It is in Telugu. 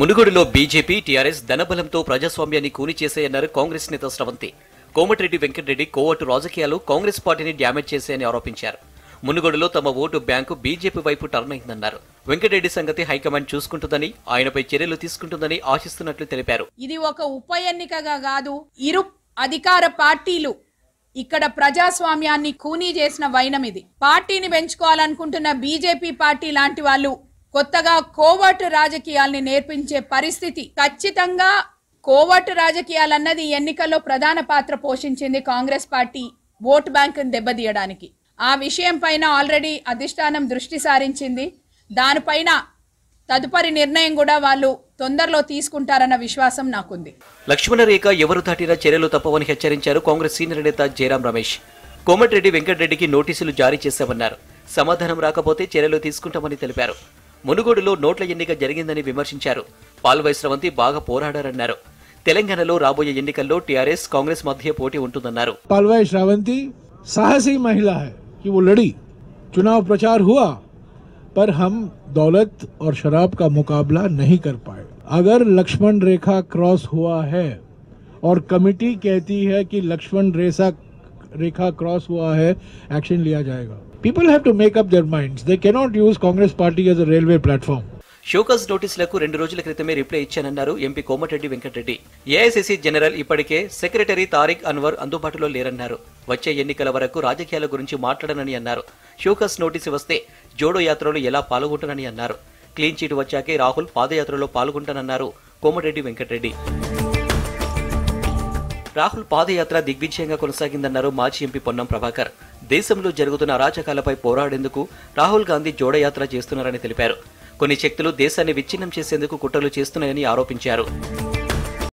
మునుగోడులో బీజేపీ టీఆర్ఎస్ ధనబలంతో ప్రజాస్వామ్యాన్ని కూలి చేశాయన్నారు కాంగ్రెస్ నేత స్రవంతి కోమటిరెడ్డి వెంకటరెడ్డి కోవటు రాజకీయాలు కాంగ్రెస్ పార్టీని డ్యామేజ్ చేశాయని ఆరోపించారు మునుగోడులో తమ ఓటు బ్యాంకు బీజేపీ వైపు టర్న్ అయిందన్నారు వెంకటరెడ్డి సంగతి హైకమాండ్ చూసుకుంటుందని ఆయనపై చర్యలు తీసుకుంటుందని ఆశిస్తున్నట్లు తెలిపారు ఇది ఒక ఉప ఎన్నికగా కాదు ఇరు అధికార పార్టీలు ఇక్కడ ప్రజాస్వామ్యాన్ని కూనీ చేసిన వైనం ఇది పార్టీని పెంచుకోవాలనుకుంటున్న బీజేపీ పార్టీ లాంటి వాళ్ళు కొత్తగా కోవర్ట్ రాజకీయాల్ని నేర్పించే పరిస్థితి ఖచ్చితంగా కోవర్ట్ రాజకీయాలన్నది ఎన్నికల్లో ప్రధాన పాత్ర పోషించింది కాంగ్రెస్ పార్టీ ఓటు బ్యాంకును దెబ్బతీయడానికి ఆ విషయం పైన ఆల్రెడీ అధిష్టానం దృష్టి సారించింది దానిపైన తదుపరి నిర్ణయం కూడా వాళ్ళు తొందరలో తీసుకుంటారన్న విశ్వాసం నాకుంది రేఖ ఎవరు దాటినా చర్యలు తప్పవని హెచ్చరించారు కాంగ్రెస్ సీనియర్ నేత జయరాం రమేష్ కోమటిరెడ్డి వెంకటరెడ్డికి నోటీసులు జారీ చేశామన్నారు సమాధానం రాకపోతే చర్యలు తీసుకుంటామని తెలిపారు మునుగోడులో నోట్ల ఎన్నిక జరిగిందని విమర్శించారు పాల్వైశ్రవంతి బాగా పోరాడారన్నారు తెలంగాణలో రాబోయే ఎన్నికల్లో టీఆర్ఎస్ కాంగ్రెస్ మధ్య పోటీ ఉంటుందన్నారు పాల్వాయి శ్రావంతి సాహसी महिला है कि वो लड़ी चुनाव प्रचार हुआ पर हम दौलत और शराब का मुकाबला नहीं कर पाए अगर लक्ष्मण रेखा क्रॉस हुआ है और कमेटी कहती है कि लक्ष्मण रेखा रेखा क्रॉस हुआ है एक्शन लिया जाएगा people have to make up their minds they can not use Congress party as a railway platform నోటీసులకు రెండు రోజుల క్రితమే రిప్లై ఇచ్చానన్నారు MP Komatireddy Venkat Reddy AICC general ఇప్పటికే సెక్రటరీ తారిక్ అన్వర్ అందుబాటులో లేరన్నారు వచ్చే ఎన్నికల వరకు రాజకీయాల గురించి మాట్లాడనని అన్నారు షోకస్ నోటీసు వస్తే జోడో యాత్రలో ఎలా పాల్గొంటానని అన్నారు క్లీన్ చీట్ వచ్చాకే రాహుల్ పాదయాత్రలో పాల్గొంటానన్నారు కోమటిరెడ్డి వెంకటరెడ్డి రాహుల్ పాదయాత్ర దిగ్విజయంగా కొనసాగిందన్నారు మాజీ ఎంపీ పొన్నం ప్రభాకర్ దేశంలో జరుగుతున్న అరాచకాలపై పోరాడేందుకు రాహుల్ గాంధీ జోడయాత్ర చేస్తున్నారని తెలిపారు కొన్ని శక్తులు దేశాన్ని విచ్ఛిన్నం చేసేందుకు కుట్రలు చేస్తున్నాయని ఆరోపించారు